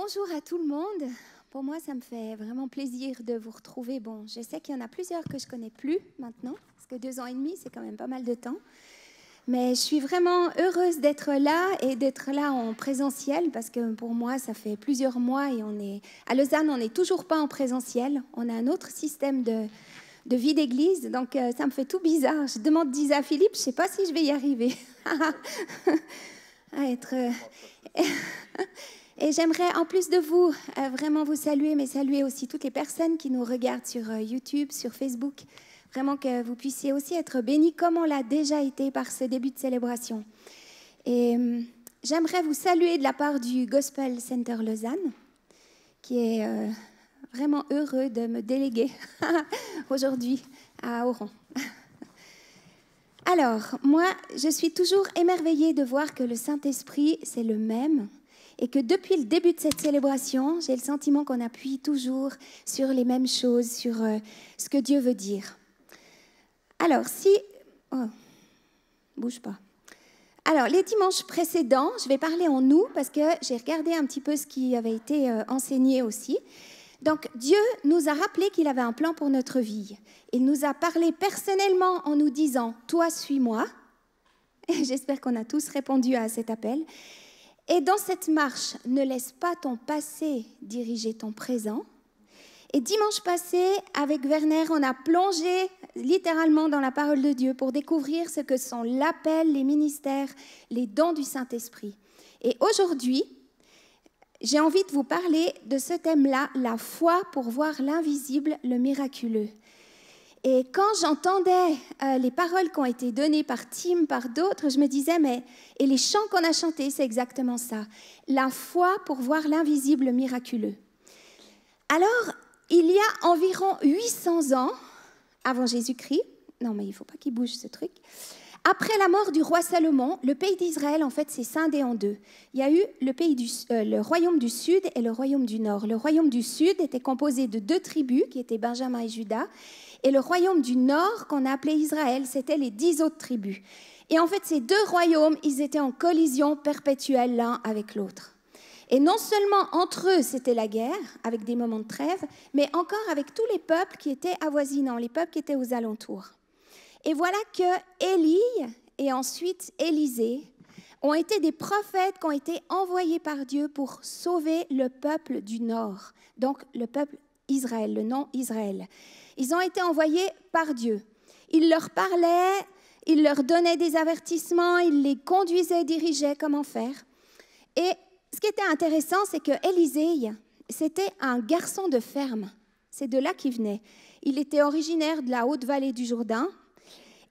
Bonjour à tout le monde. Pour moi, ça me fait vraiment plaisir de vous retrouver. Bon, je sais qu'il y en a plusieurs que je connais plus maintenant, parce que deux ans et demi, c'est quand même pas mal de temps. Mais je suis vraiment heureuse d'être là et d'être là en présentiel parce que pour moi, ça fait plusieurs mois et on est à Lausanne, on n'est toujours pas en présentiel. On a un autre système de, vie d'église, donc euh, ça me fait tout bizarre. Je demande Disa à Philippe, je sais pas si je vais y arriver. à être euh, Et j'aimerais, en plus de vous, euh, vraiment vous saluer, mais saluer aussi toutes les personnes qui nous regardent sur euh, YouTube, sur Facebook. Vraiment que vous puissiez aussi être bénis comme on l'a déjà été par ce début de célébration. Et euh, j'aimerais vous saluer de la part du Gospel Center Lausanne, qui est vraiment heureux de me déléguer aujourd'hui à Oran. Alors, moi, je suis toujours émerveillée de voir que le Saint-Esprit, c'est le même et que depuis le début de cette célébration, j'ai le sentiment qu'on appuie toujours sur les mêmes choses, sur euh, ce que Dieu veut dire. Alors, si... Oh, bouge pas. Alors, les dimanches précédents, je vais parler en nous parce que j'ai regardé un petit peu ce qui avait été euh, enseigné aussi. Donc Dieu nous a rappelé qu'il avait un plan pour notre vie. Il nous a parlé personnellement en nous disant, toi suis-moi. J'espère qu'on a tous répondu à cet appel. Et dans cette marche, ne laisse pas ton passé diriger ton présent. Et dimanche passé, avec Werner, on a plongé littéralement dans la parole de Dieu pour découvrir ce que sont l'appel, les ministères, les dons du Saint-Esprit. Et aujourd'hui, j'ai envie de vous parler de ce thème-là, la foi pour voir l'invisible, le miraculeux. Et quand j'entendais euh, les paroles qui ont été données par Tim, par d'autres, je me disais, mais, et les chants qu'on a chantés, c'est exactement ça. La foi pour voir l'invisible miraculeux. Alors, il y a environ 800 ans, avant Jésus-Christ, non mais il ne faut pas qu'il bouge ce truc, après la mort du roi Salomon, le pays d'Israël, en fait, s'est scindé en deux. Il y a eu le, pays du, euh, le royaume du sud et le royaume du nord. Le royaume du sud était composé de deux tribus, qui étaient Benjamin et Judas, et le royaume du nord qu'on a appelé Israël, c'était les dix autres tribus. Et en fait, ces deux royaumes, ils étaient en collision perpétuelle l'un avec l'autre. Et non seulement entre eux, c'était la guerre, avec des moments de trêve, mais encore avec tous les peuples qui étaient avoisinants, les peuples qui étaient aux alentours. Et voilà que Élie et ensuite Élisée ont été des prophètes qui ont été envoyés par Dieu pour sauver le peuple du Nord, donc le peuple Israël, le nom Israël. Ils ont été envoyés par Dieu. Il leur parlait, il leur donnait des avertissements, il les conduisait, dirigeait comment faire. Et ce qui était intéressant, c'est que Élisée, c'était un garçon de ferme. C'est de là qu'il venait. Il était originaire de la haute vallée du Jourdain.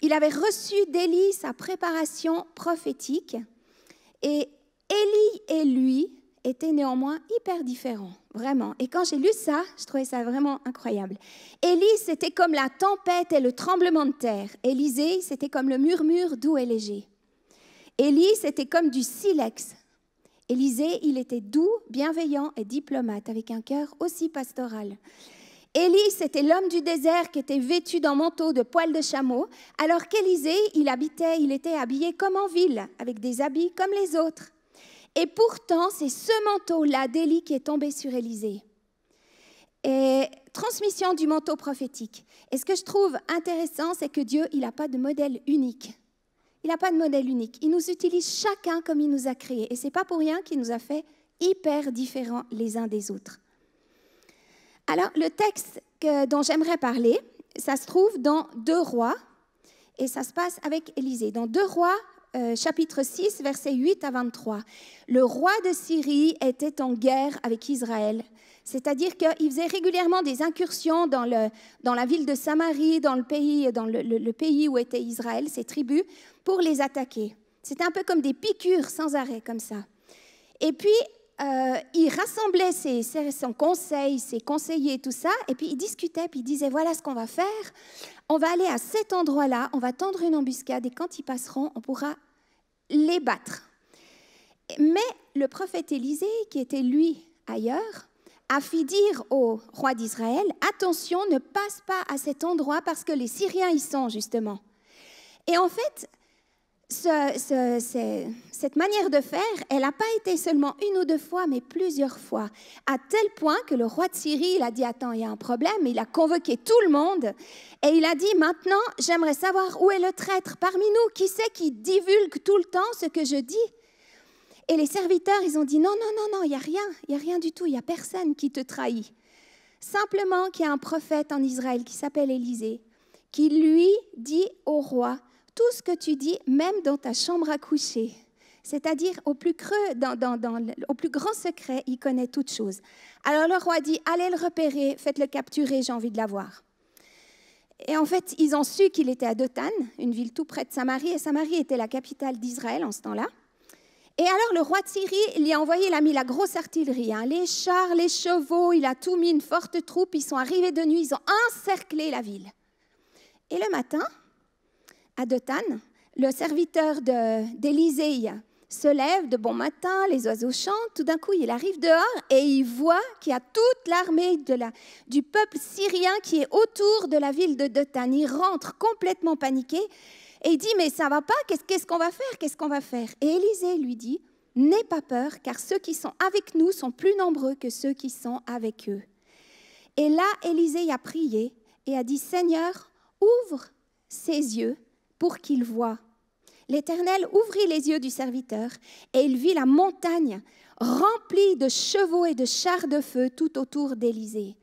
Il avait reçu d'Élie sa préparation prophétique. Et Élie et lui étaient néanmoins hyper différents. Vraiment. Et quand j'ai lu ça, je trouvais ça vraiment incroyable. Élie, c'était comme la tempête et le tremblement de terre. Élisée, c'était comme le murmure doux et léger. Élie, c'était comme du silex. Élisée, il était doux, bienveillant et diplomate, avec un cœur aussi pastoral. Élie, c'était l'homme du désert qui était vêtu d'un manteau de poils de chameau, alors qu'Élisée, il habitait, il était habillé comme en ville, avec des habits comme les autres. Et pourtant, c'est ce manteau-là d'Élie qui est tombé sur Élisée. Et transmission du manteau prophétique. Et ce que je trouve intéressant, c'est que Dieu, il n'a pas de modèle unique. Il n'a pas de modèle unique. Il nous utilise chacun comme il nous a créés. Et c'est pas pour rien qu'il nous a fait hyper différents les uns des autres. Alors, le texte dont j'aimerais parler, ça se trouve dans Deux Rois, et ça se passe avec Élisée. Dans Deux Rois euh, chapitre 6, versets 8 à 23. Le roi de Syrie était en guerre avec Israël. C'est-à-dire qu'il faisait régulièrement des incursions dans, la ville de Samarie, dans, le pays, où était Israël, ses tribus, pour les attaquer. C'était un peu comme des piqûres sans arrêt, comme ça. Et puis, euh, il rassemblait ses, ses, son conseil, ses conseillers, tout ça, et puis il discutait, puis il disait, voilà ce qu'on va faire, on va aller à cet endroit-là, on va tendre une embuscade et quand ils passeront, on pourra les battre. Mais le prophète Élisée, qui était lui ailleurs, a fait dire au roi d'Israël, attention, ne passe pas à cet endroit parce que les Syriens y sont justement. Et en fait, cette manière de faire, elle n'a pas été seulement une ou deux fois, mais plusieurs fois, à tel point que le roi de Syrie, il a dit, attends, il y a un problème, il a convoqué tout le monde, et il a dit, maintenant, j'aimerais savoir où est le traître parmi nous, qui c'est qui divulgue tout le temps ce que je dis Et les serviteurs, ils ont dit, non, non, non, non, il n'y a rien, il n'y a rien du tout, il n'y a personne qui te trahit. Simplement qu'il y a un prophète en Israël qui s'appelle Élisée, qui lui dit au roi, tout ce que tu dis, même dans ta chambre à coucher. C'est-à-dire au plus creux, dans, au plus grand secret, il connaît toute chose. Alors le roi dit, allez le repérer, faites-le capturer, j'ai envie de l'avoir. Et en fait, ils ont su qu'il était à Dothan, une ville tout près de Samarie, et Samarie était la capitale d'Israël en ce temps-là. Et alors le roi de Syrie, il a envoyé, il a mis la grosse artillerie, hein, les chars, les chevaux, il a tout mis, une forte troupe, ils sont arrivés de nuit, ils ont encerclé la ville. Et le matin, à Dothan, le serviteur d'Élisée se lève de bon matin, les oiseaux chantent, tout d'un coup il arrive dehors et il voit qu'il y a toute l'armée du peuple syrien qui est autour de la ville de Dothan. Il rentre complètement paniqué et il dit mais ça va pas, qu'est-ce qu'on va faire, qu'est-ce qu'on va faire Et Élisée lui dit, n'aie pas peur car ceux qui sont avec nous sont plus nombreux que ceux qui sont avec eux. Et là Élisée a prié et a dit Seigneur, ouvre ses yeux pour qu'il voie. L'Éternel ouvrit les yeux du serviteur, et il vit la montagne remplie de chevaux et de chars de feu tout autour d'Élysée.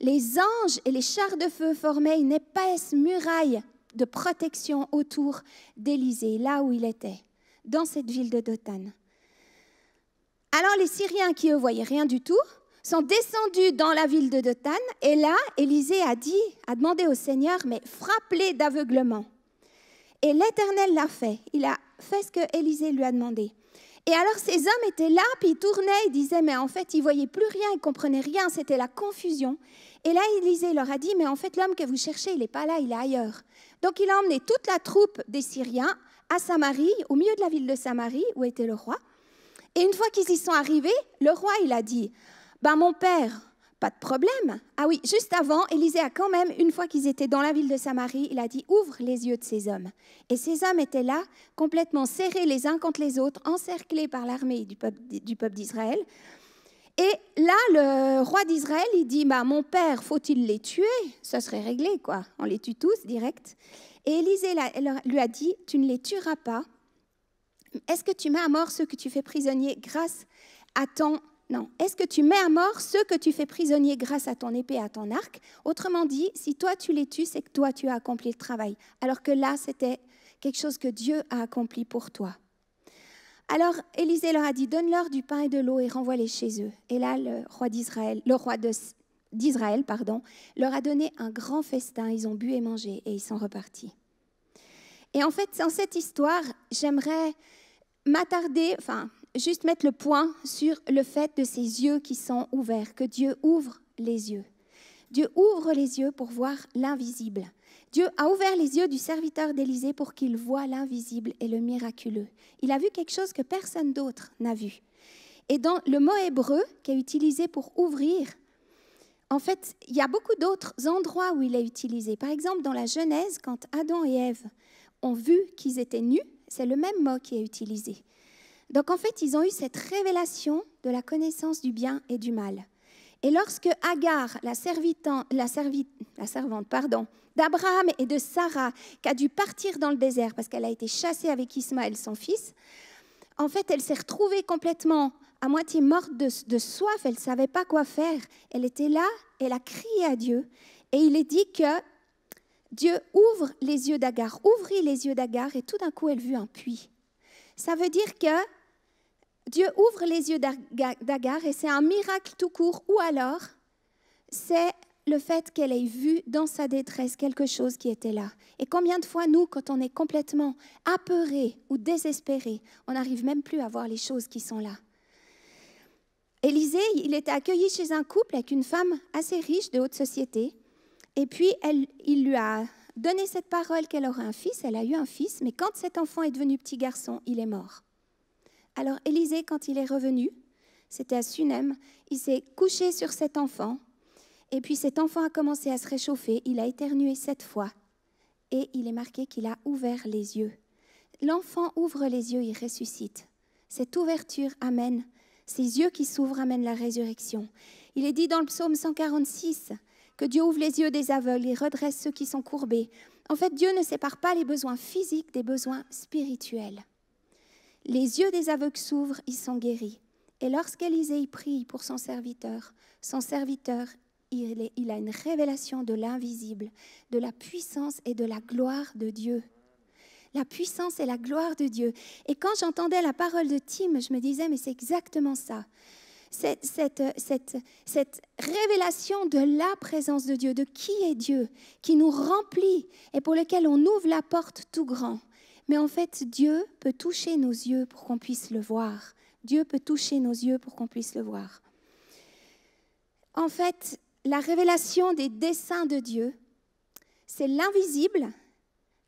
Les anges et les chars de feu formaient une épaisse muraille de protection autour d'Élysée, là où il était, dans cette ville de Dothan. Alors les Syriens qui ne voyaient rien du tout sont descendus dans la ville de Dothan, et là, Élysée a dit, a demandé au Seigneur, mais frappe d'aveuglement. Et l'Éternel l'a fait. Il a fait ce que Élisée lui a demandé. Et alors ces hommes étaient là, puis ils tournaient, ils disaient, mais en fait, ils voyaient plus rien, ils comprenaient rien, c'était la confusion. Et là, Élisée leur a dit, mais en fait, l'homme que vous cherchez, il n'est pas là, il est ailleurs. Donc il a emmené toute la troupe des Syriens à Samarie, au milieu de la ville de Samarie, où était le roi. Et une fois qu'ils y sont arrivés, le roi, il a dit, ben mon père, pas de problème. Ah oui, juste avant, Élisée a quand même, une fois qu'ils étaient dans la ville de Samarie, il a dit Ouvre les yeux de ces hommes. Et ces hommes étaient là, complètement serrés les uns contre les autres, encerclés par l'armée du peuple, d'Israël. Et là, le roi d'Israël, il dit bah, Mon père, faut-il les tuer Ça serait réglé, quoi. On les tue tous, direct. Et Élisée lui a dit Tu ne les tueras pas. Est-ce que tu mets à mort ceux que tu fais prisonniers grâce à ton non. Est-ce que tu mets à mort ceux que tu fais prisonniers grâce à ton épée, à ton arc Autrement dit, si toi tu les tues, c'est que toi tu as accompli le travail. Alors que là, c'était quelque chose que Dieu a accompli pour toi. Alors Élisée leur a dit Donne-leur du pain et de l'eau et renvoie-les chez eux. Et là, le roi d'Israël, le roi d'Israël, pardon, leur a donné un grand festin. Ils ont bu et mangé et ils sont repartis. Et en fait, dans cette histoire, j'aimerais m'attarder, enfin, juste mettre le point sur le fait de ces yeux qui sont ouverts, que Dieu ouvre les yeux. Dieu ouvre les yeux pour voir l'invisible. Dieu a ouvert les yeux du serviteur d'Élisée pour qu'il voie l'invisible et le miraculeux. Il a vu quelque chose que personne d'autre n'a vu. Et dans le mot hébreu qui est utilisé pour ouvrir, en fait, il y a beaucoup d'autres endroits où il est utilisé. Par exemple, dans la Genèse, quand Adam et Ève ont vu qu'ils étaient nus, c'est le même mot qui est utilisé. Donc en fait, ils ont eu cette révélation de la connaissance du bien et du mal. Et lorsque Agar, la, servante d'Abraham et de Sarah, qui a dû partir dans le désert parce qu'elle a été chassée avec Ismaël, son fils, en fait, elle s'est retrouvée complètement à moitié morte de, de soif, elle ne savait pas quoi faire. Elle était là, elle a crié à Dieu. Et il est dit que Dieu ouvre les yeux d'Agar, ouvrit les yeux d'Agar, et tout d'un coup, elle vit un puits. Ça veut dire que Dieu ouvre les yeux d'Agar et c'est un miracle tout court, ou alors c'est le fait qu'elle ait vu dans sa détresse quelque chose qui était là. Et combien de fois, nous, quand on est complètement apeuré ou désespéré, on n'arrive même plus à voir les choses qui sont là. Élisée, il était accueilli chez un couple avec une femme assez riche de haute société. Et puis, il lui a Donnez cette parole qu'elle aura un fils, elle a eu un fils, mais quand cet enfant est devenu petit garçon, il est mort. Alors Élisée, quand il est revenu, c'était à Sunem, il s'est couché sur cet enfant, et puis cet enfant a commencé à se réchauffer, il a éternué sept fois, et il est marqué qu'il a ouvert les yeux. L'enfant ouvre les yeux, il ressuscite. Cette ouverture amène, ces yeux qui s'ouvrent amènent la résurrection. Il est dit dans le psaume 146, que Dieu ouvre les yeux des aveugles et redresse ceux qui sont courbés. En fait, Dieu ne sépare pas les besoins physiques des besoins spirituels. Les yeux des aveugles s'ouvrent, ils sont guéris. Et lorsqu'Élisée prie pour son serviteur, son serviteur, il, il a une révélation de l'invisible, de la puissance et de la gloire de Dieu la puissance et la gloire de Dieu. Et quand j'entendais la parole de Tim, je me disais, mais c'est exactement ça. Euh, cette, révélation de la présence de Dieu, de qui est Dieu, qui nous remplit et pour lequel on ouvre la porte tout grand. Mais en fait, Dieu peut toucher nos yeux pour qu'on puisse le voir. Dieu peut toucher nos yeux pour qu'on puisse le voir. En fait, la révélation des desseins de Dieu, c'est l'invisible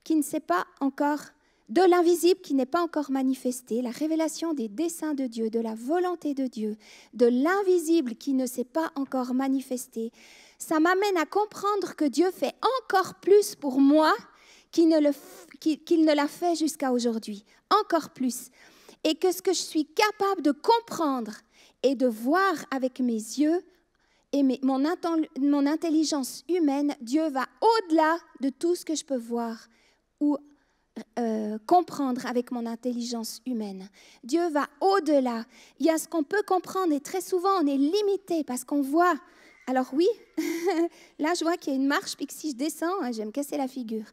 qui ne sait pas encore de l'invisible qui n'est pas encore manifesté, la révélation des desseins de Dieu, de la volonté de Dieu, de l'invisible qui ne s'est pas encore manifesté, ça m'amène à comprendre que Dieu fait encore plus pour moi qu'il ne, l'a fait jusqu'à aujourd'hui, encore plus. Et que ce que je suis capable de comprendre et de voir avec mes yeux et mon, mon intelligence humaine, Dieu va au-delà de tout ce que je peux voir ou euh, comprendre avec mon intelligence humaine. Dieu va au-delà. Il y a ce qu'on peut comprendre et très souvent on est limité parce qu'on voit. Alors oui, là je vois qu'il y a une marche, puis que si je descends, hein, je me casser la figure.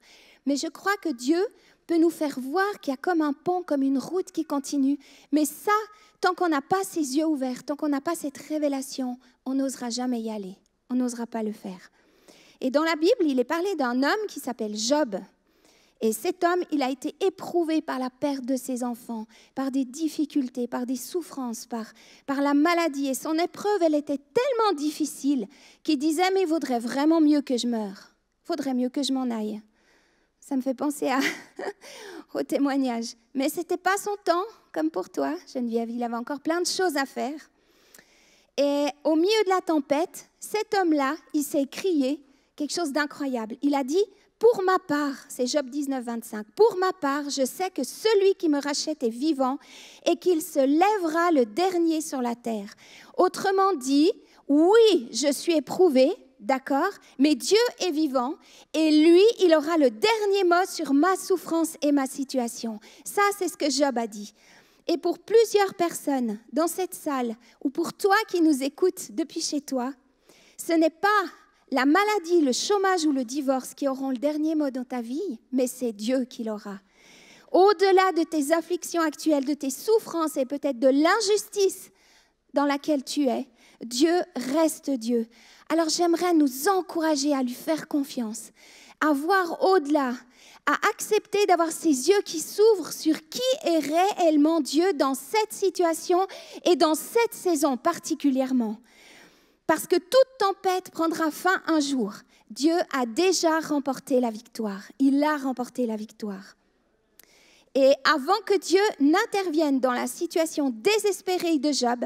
Mais je crois que Dieu peut nous faire voir qu'il y a comme un pont, comme une route qui continue. Mais ça, tant qu'on n'a pas ses yeux ouverts, tant qu'on n'a pas cette révélation, on n'osera jamais y aller. On n'osera pas le faire. Et dans la Bible, il est parlé d'un homme qui s'appelle Job. Et cet homme, il a été éprouvé par la perte de ses enfants, par des difficultés, par des souffrances, par, la maladie. Et son épreuve, elle était tellement difficile qu'il disait, mais il vaudrait vraiment mieux que je meure. Vaudrait mieux que je m'en aille. Ça me fait penser au témoignage. Mais ce n'était pas son temps, comme pour toi, Geneviève. Il avait encore plein de choses à faire. Et au milieu de la tempête, cet homme-là, il s'est crié quelque chose d'incroyable. Il a dit, pour ma part, c'est Job 19, 25, pour ma part, je sais que celui qui me rachète est vivant et qu'il se lèvera le dernier sur la terre. Autrement dit, oui, je suis éprouvé, d'accord, mais Dieu est vivant et lui, il aura le dernier mot sur ma souffrance et ma situation. Ça, c'est ce que Job a dit. Et pour plusieurs personnes dans cette salle, ou pour toi qui nous écoutes depuis chez toi, ce n'est pas la maladie, le chômage ou le divorce qui auront le dernier mot dans ta vie, mais c'est Dieu qui l'aura. Au-delà de tes afflictions actuelles, de tes souffrances et peut-être de l'injustice dans laquelle tu es, Dieu reste Dieu. Alors j'aimerais nous encourager à lui faire confiance, à voir au-delà, à accepter d'avoir ses yeux qui s'ouvrent sur qui est réellement Dieu dans cette situation et dans cette saison particulièrement. Parce que toute tempête prendra fin un jour. Dieu a déjà remporté la victoire. Il a remporté la victoire. Et avant que Dieu n'intervienne dans la situation désespérée de Job,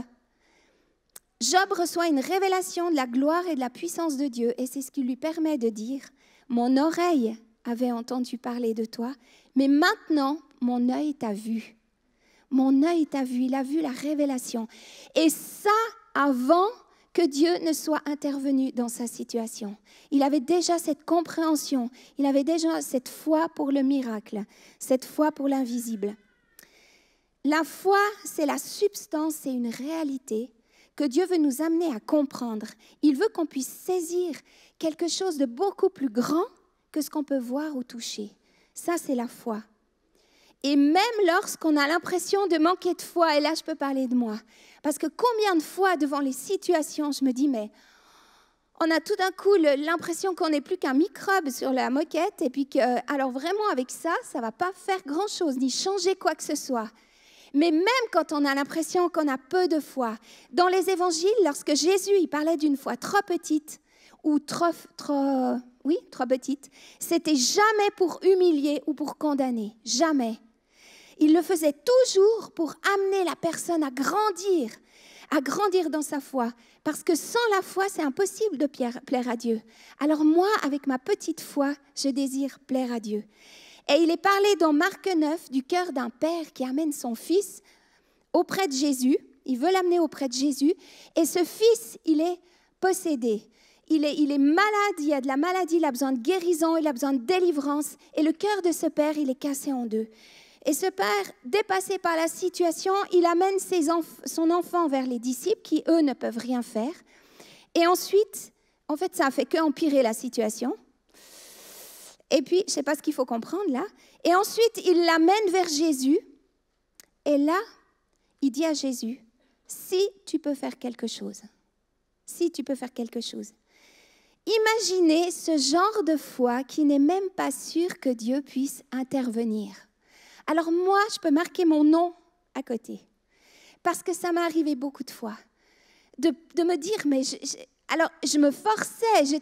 Job reçoit une révélation de la gloire et de la puissance de Dieu, et c'est ce qui lui permet de dire, Mon oreille avait entendu parler de toi, mais maintenant mon œil t'a vu. Mon œil t'a vu, il a vu la révélation. Et ça, avant que Dieu ne soit intervenu dans sa situation. Il avait déjà cette compréhension, il avait déjà cette foi pour le miracle, cette foi pour l'invisible. La foi, c'est la substance, c'est une réalité que Dieu veut nous amener à comprendre. Il veut qu'on puisse saisir quelque chose de beaucoup plus grand que ce qu'on peut voir ou toucher. Ça, c'est la foi. Et même lorsqu'on a l'impression de manquer de foi, et là je peux parler de moi, parce que combien de fois devant les situations, je me dis, mais on a tout d'un coup l'impression qu'on n'est plus qu'un microbe sur la moquette, et puis que, euh, alors vraiment avec ça, ça va pas faire grand-chose, ni changer quoi que ce soit. Mais même quand on a l'impression qu'on a peu de foi, dans les évangiles, lorsque Jésus il parlait d'une foi trop petite, ou trop, trop, oui, trop petite, c'était jamais pour humilier ou pour condamner, jamais. Il le faisait toujours pour amener la personne à grandir, à grandir dans sa foi. Parce que sans la foi, c'est impossible de plaire à Dieu. Alors moi, avec ma petite foi, je désire plaire à Dieu. Et il est parlé dans Marc 9 du cœur d'un père qui amène son fils auprès de Jésus. Il veut l'amener auprès de Jésus. Et ce fils, il est possédé. Il est, malade, il a de la maladie, il a besoin de guérison, il a besoin de délivrance. Et le cœur de ce père, il est cassé en deux. Et ce père, dépassé par la situation, il amène son enfant vers les disciples qui, eux, ne peuvent rien faire. Et ensuite, en fait, ça a fait qu'empirer la situation. Et puis, je ne sais pas ce qu'il faut comprendre là. Et ensuite, il l'amène vers Jésus. Et là, il dit à Jésus, si tu peux faire quelque chose, si tu peux faire quelque chose. Imaginez ce genre de foi qui n'est même pas sûr que Dieu puisse intervenir. Alors moi, je peux marquer mon nom à côté. Parce que ça m'est arrivé beaucoup de fois. De, me dire, mais alors je me forçais,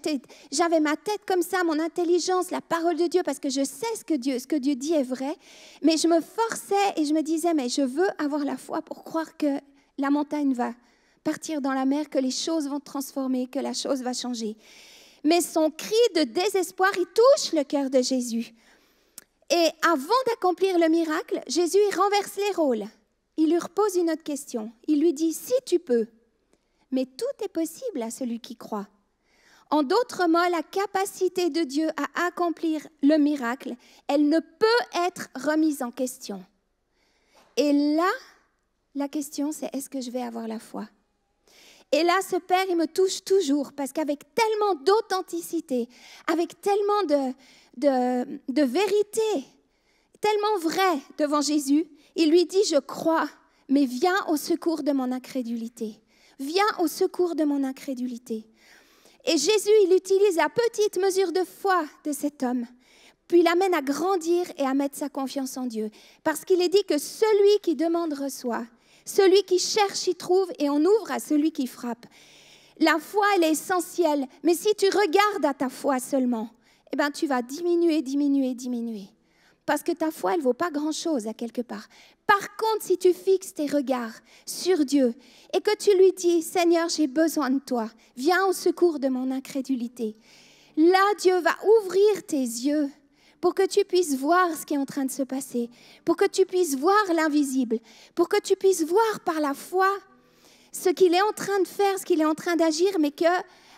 j'avais ma tête comme ça, mon intelligence, la parole de Dieu, parce que je sais ce que Dieu, ce que Dieu dit est vrai. Mais je me forçais et je me disais, mais je veux avoir la foi pour croire que la montagne va partir dans la mer, que les choses vont transformer, que la chose va changer. Mais son cri de désespoir, il touche le cœur de Jésus. Et avant d'accomplir le miracle, Jésus renverse les rôles. Il lui repose une autre question. Il lui dit, si tu peux, mais tout est possible à celui qui croit. En d'autres mots, la capacité de Dieu à accomplir le miracle, elle ne peut être remise en question. Et là, la question, c'est est-ce que je vais avoir la foi Et là, ce Père, il me touche toujours parce qu'avec tellement d'authenticité, avec tellement de, de, vérité tellement vrai devant Jésus, il lui dit, je crois, mais viens au secours de mon incrédulité. Viens au secours de mon incrédulité. Et Jésus, il utilise la petite mesure de foi de cet homme, puis l'amène à grandir et à mettre sa confiance en Dieu. Parce qu'il est dit que celui qui demande reçoit, celui qui cherche y trouve, et on ouvre à celui qui frappe. La foi, elle est essentielle, mais si tu regardes à ta foi seulement, eh ben, tu vas diminuer, diminuer, diminuer. Parce que ta foi, elle vaut pas grand-chose à quelque part. Par contre, si tu fixes tes regards sur Dieu et que tu lui dis, Seigneur, j'ai besoin de toi, viens au secours de mon incrédulité, là, Dieu va ouvrir tes yeux pour que tu puisses voir ce qui est en train de se passer, pour que tu puisses voir l'invisible, pour que tu puisses voir par la foi ce qu'il est en train de faire, ce qu'il est en train d'agir, mais que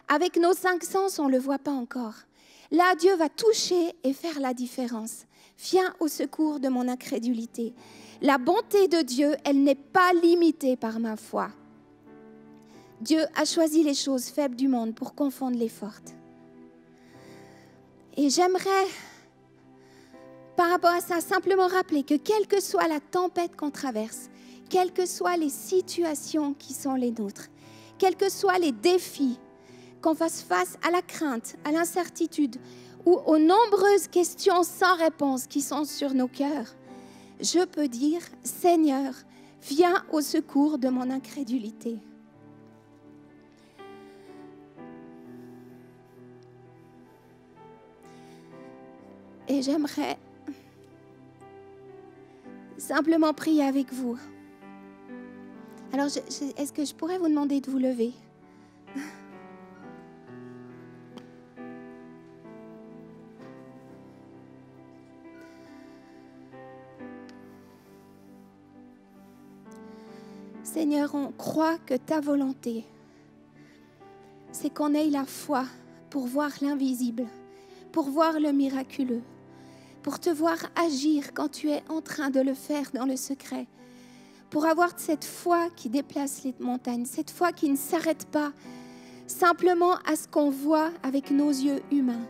avec nos cinq sens, on ne le voit pas encore. Là, Dieu va toucher et faire la différence. Viens au secours de mon incrédulité. La bonté de Dieu, elle n'est pas limitée par ma foi. Dieu a choisi les choses faibles du monde pour confondre les fortes. Et j'aimerais, par rapport à ça, simplement rappeler que quelle que soit la tempête qu'on traverse, quelles que soient les situations qui sont les nôtres, quels que soient les défis qu'on fasse face à la crainte, à l'incertitude ou aux nombreuses questions sans réponse qui sont sur nos cœurs, je peux dire, Seigneur, viens au secours de mon incrédulité. Et j'aimerais simplement prier avec vous. Alors, est-ce que je pourrais vous demander de vous lever Seigneur, on croit que ta volonté, c'est qu'on ait la foi pour voir l'invisible, pour voir le miraculeux, pour te voir agir quand tu es en train de le faire dans le secret, pour avoir cette foi qui déplace les montagnes, cette foi qui ne s'arrête pas simplement à ce qu'on voit avec nos yeux humains.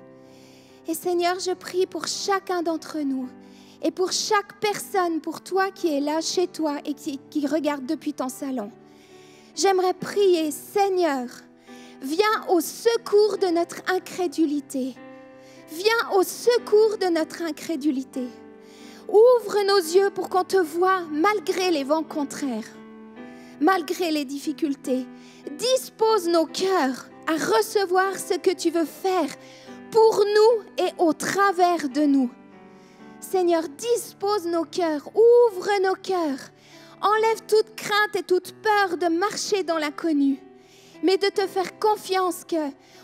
Et Seigneur, je prie pour chacun d'entre nous et pour chaque personne, pour toi qui est là chez toi et qui, qui regarde depuis ton salon, j'aimerais prier, Seigneur, viens au secours de notre incrédulité. Viens au secours de notre incrédulité. Ouvre nos yeux pour qu'on te voie malgré les vents contraires, malgré les difficultés. Dispose nos cœurs à recevoir ce que tu veux faire pour nous et au travers de nous. Seigneur, dispose nos cœurs, ouvre nos cœurs, enlève toute crainte et toute peur de marcher dans l'inconnu, mais de te faire confiance que,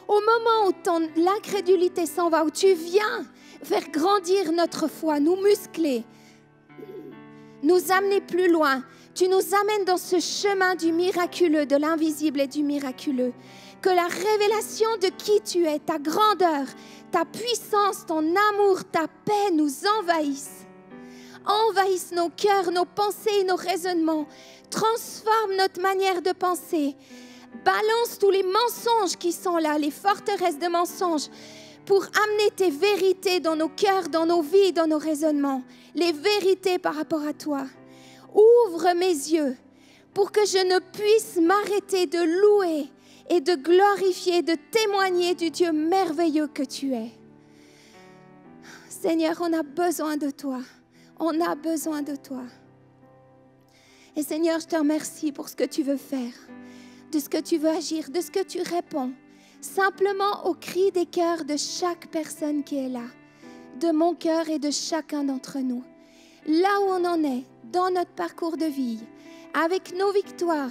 au moment où ton, l'incrédulité s'en va, où tu viens faire grandir notre foi, nous muscler, nous amener plus loin, tu nous amènes dans ce chemin du miraculeux, de l'invisible et du miraculeux. Que la révélation de qui tu es, ta grandeur, ta puissance, ton amour, ta paix nous envahissent. Envahissent nos cœurs, nos pensées, et nos raisonnements. Transforme notre manière de penser. Balance tous les mensonges qui sont là, les forteresses de mensonges, pour amener tes vérités dans nos cœurs, dans nos vies, dans nos raisonnements. Les vérités par rapport à toi. Ouvre mes yeux pour que je ne puisse m'arrêter de louer et de glorifier, de témoigner du Dieu merveilleux que tu es. Seigneur, on a besoin de toi. On a besoin de toi. Et Seigneur, je te remercie pour ce que tu veux faire, de ce que tu veux agir, de ce que tu réponds, simplement au cri des cœurs de chaque personne qui est là, de mon cœur et de chacun d'entre nous. Là où on en est, dans notre parcours de vie, avec nos victoires,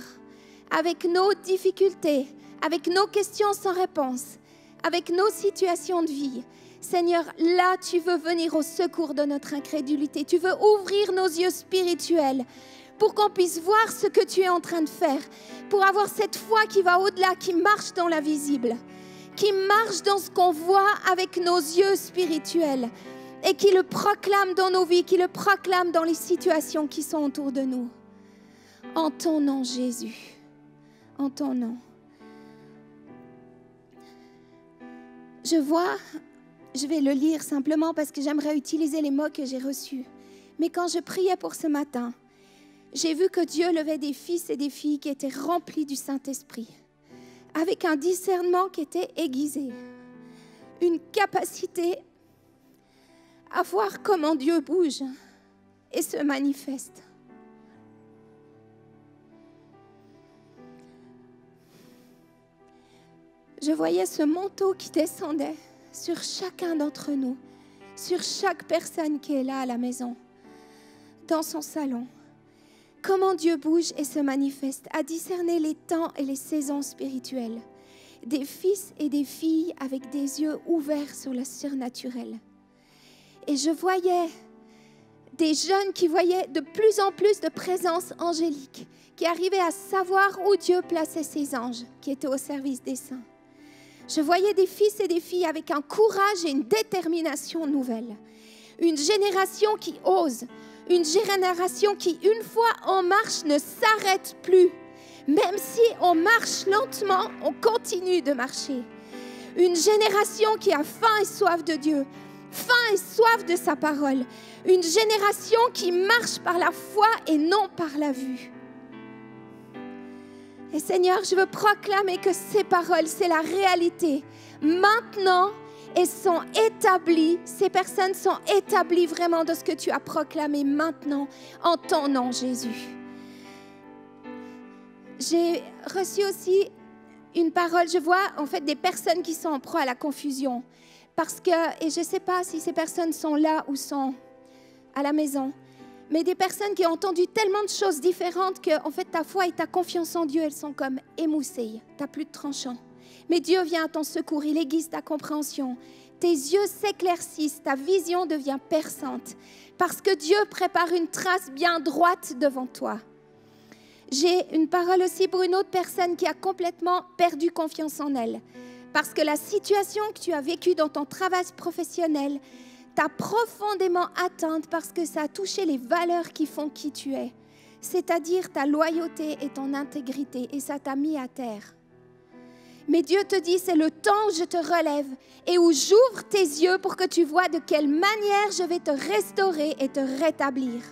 avec nos difficultés, avec nos questions sans réponse, avec nos situations de vie. Seigneur, là, tu veux venir au secours de notre incrédulité. Tu veux ouvrir nos yeux spirituels pour qu'on puisse voir ce que tu es en train de faire, pour avoir cette foi qui va au-delà, qui marche dans la visible, qui marche dans ce qu'on voit avec nos yeux spirituels et qui le proclame dans nos vies, qui le proclame dans les situations qui sont autour de nous. En ton nom, Jésus, en ton nom. Je vois, je vais le lire simplement parce que j'aimerais utiliser les mots que j'ai reçus. Mais quand je priais pour ce matin, j'ai vu que Dieu levait des fils et des filles qui étaient remplis du Saint-Esprit, avec un discernement qui était aiguisé, une capacité à voir comment Dieu bouge et se manifeste. je voyais ce manteau qui descendait sur chacun d'entre nous, sur chaque personne qui est là à la maison, dans son salon. Comment Dieu bouge et se manifeste, à discerner les temps et les saisons spirituelles, des fils et des filles avec des yeux ouverts sur le surnaturel. Et je voyais des jeunes qui voyaient de plus en plus de présence angélique, qui arrivaient à savoir où Dieu plaçait ses anges, qui étaient au service des saints. Je voyais des fils et des filles avec un courage et une détermination nouvelle. Une génération qui ose, une génération qui, une fois en marche, ne s'arrête plus. Même si on marche lentement, on continue de marcher. Une génération qui a faim et soif de Dieu, faim et soif de sa parole. Une génération qui marche par la foi et non par la vue. Et Seigneur, je veux proclamer que ces paroles, c'est la réalité. Maintenant, elles sont établies, ces personnes sont établies vraiment de ce que tu as proclamé maintenant en ton nom, Jésus. J'ai reçu aussi une parole, je vois en fait des personnes qui sont en proie à la confusion. Parce que, et je ne sais pas si ces personnes sont là ou sont à la maison, mais des personnes qui ont entendu tellement de choses différentes que, en fait, ta foi et ta confiance en Dieu, elles sont comme émoussées. T'as plus de tranchant. Mais Dieu vient à ton secours, il aiguise ta compréhension. Tes yeux s'éclaircissent, ta vision devient perçante, parce que Dieu prépare une trace bien droite devant toi. J'ai une parole aussi pour une autre personne qui a complètement perdu confiance en elle, parce que la situation que tu as vécue dans ton travail professionnel, t'a profondément atteinte parce que ça a touché les valeurs qui font qui tu es, c'est-à-dire ta loyauté et ton intégrité, et ça t'a mis à terre. Mais Dieu te dit, c'est le temps où je te relève et où j'ouvre tes yeux pour que tu vois de quelle manière je vais te restaurer et te rétablir.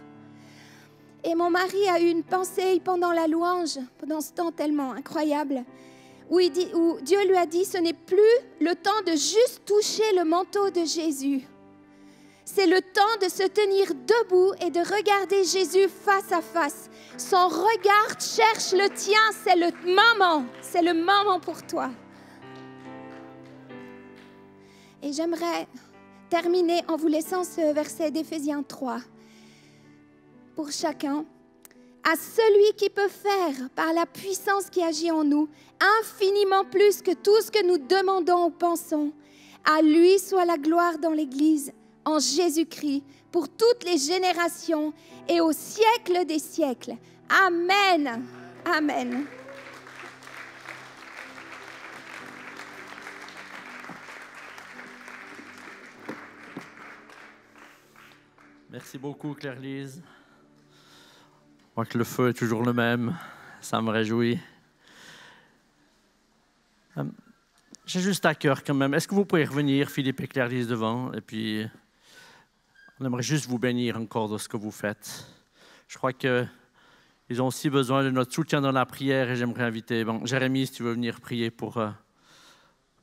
Et mon mari a eu une pensée pendant la louange, pendant ce temps tellement incroyable, où, où Dieu lui a dit, ce n'est plus le temps de juste toucher le manteau de Jésus, c'est le temps de se tenir debout et de regarder Jésus face à face. Son regard cherche le tien, c'est le moment, c'est le moment pour toi. Et j'aimerais terminer en vous laissant ce verset d'Éphésiens 3 pour chacun. À celui qui peut faire, par la puissance qui agit en nous, infiniment plus que tout ce que nous demandons ou pensons, à lui soit la gloire dans l'Église en Jésus-Christ pour toutes les générations et au siècle des siècles. Amen. Amen. Merci beaucoup, Claire-Lise. Je crois que le feu est toujours le même. Ça me réjouit. Euh, j'ai juste à cœur quand même. Est-ce que vous pouvez revenir, Philippe et Claire-Lise, devant Et puis. On aimerait juste vous bénir encore de ce que vous faites. Je crois qu'ils ont aussi besoin de notre soutien dans la prière et j'aimerais inviter bon, Jérémy, si tu veux venir prier pour, euh,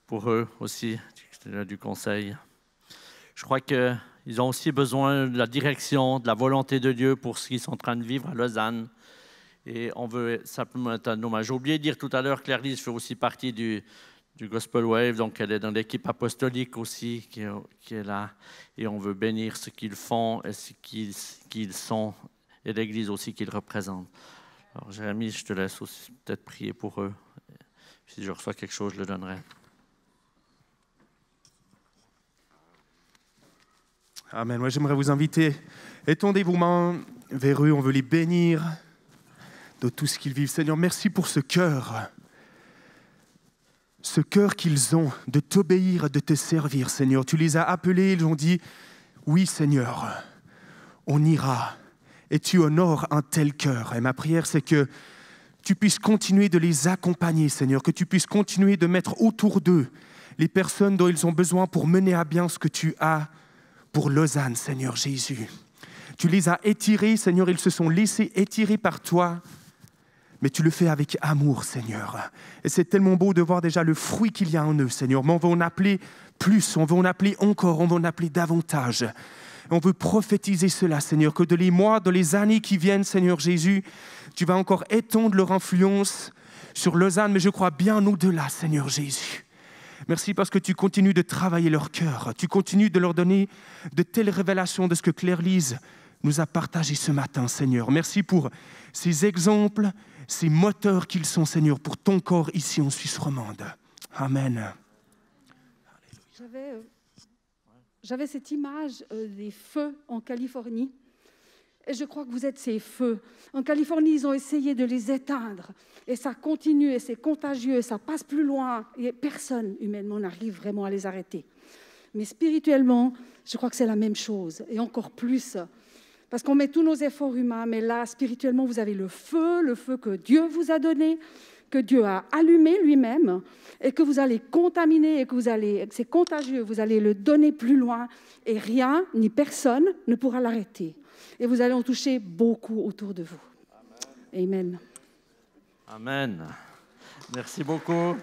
pour eux aussi, du conseil. Je crois qu'ils ont aussi besoin de la direction, de la volonté de Dieu pour ce qu'ils sont en train de vivre à Lausanne. Et on veut simplement être un hommage. J'ai oublié de dire tout à l'heure, Claire-Lise fait aussi partie du, du Gospel Wave, donc elle est dans l'équipe apostolique aussi qui, est là. Et on veut bénir ce qu'ils font et ce qu'ils sont et l'Église aussi qu'ils représentent. Alors Jérémie, je te laisse aussi peut-être prier pour eux. Si je reçois quelque chose, je le donnerai. Amen. Moi, j'aimerais vous inviter. Étendez vos mains vers eux. On veut les bénir de tout ce qu'ils vivent. Seigneur, merci pour ce cœur ce cœur qu'ils ont de t'obéir, de te servir, Seigneur. Tu les as appelés, ils ont dit, oui Seigneur, on ira. Et tu honores un tel cœur. Et ma prière, c'est que tu puisses continuer de les accompagner, Seigneur, que tu puisses continuer de mettre autour d'eux les personnes dont ils ont besoin pour mener à bien ce que tu as pour Lausanne, Seigneur Jésus. Tu les as étirés, Seigneur, ils se sont laissés étirer par toi mais tu le fais avec amour, Seigneur. Et c'est tellement beau de voir déjà le fruit qu'il y a en eux, Seigneur. Mais on veut en appeler plus, on veut en appeler encore, on veut en appeler davantage. on veut prophétiser cela, Seigneur, que de les mois, de les années qui viennent, Seigneur Jésus, tu vas encore étendre leur influence sur Lausanne, mais je crois bien au-delà, Seigneur Jésus. Merci parce que tu continues de travailler leur cœur, tu continues de leur donner de telles révélations de ce que Claire lise nous a partagé ce matin, Seigneur. Merci pour ces exemples, ces moteurs qu'ils sont, Seigneur, pour ton corps ici en Suisse romande. Amen. J'avais, euh, cette image euh, des feux en Californie. Et je crois que vous êtes ces feux. En Californie, ils ont essayé de les éteindre. Et ça continue, et c'est contagieux, et ça passe plus loin. Et personne, humainement, n'arrive vraiment à les arrêter. Mais spirituellement, je crois que c'est la même chose, et encore plus. Parce qu'on met tous nos efforts humains, mais là, spirituellement, vous avez le feu, le feu que Dieu vous a donné, que Dieu a allumé lui-même, et que vous allez contaminer, et que vous allez, c'est contagieux, vous allez le donner plus loin, et rien ni personne ne pourra l'arrêter. Et vous allez en toucher beaucoup autour de vous. Amen. Amen. Merci beaucoup.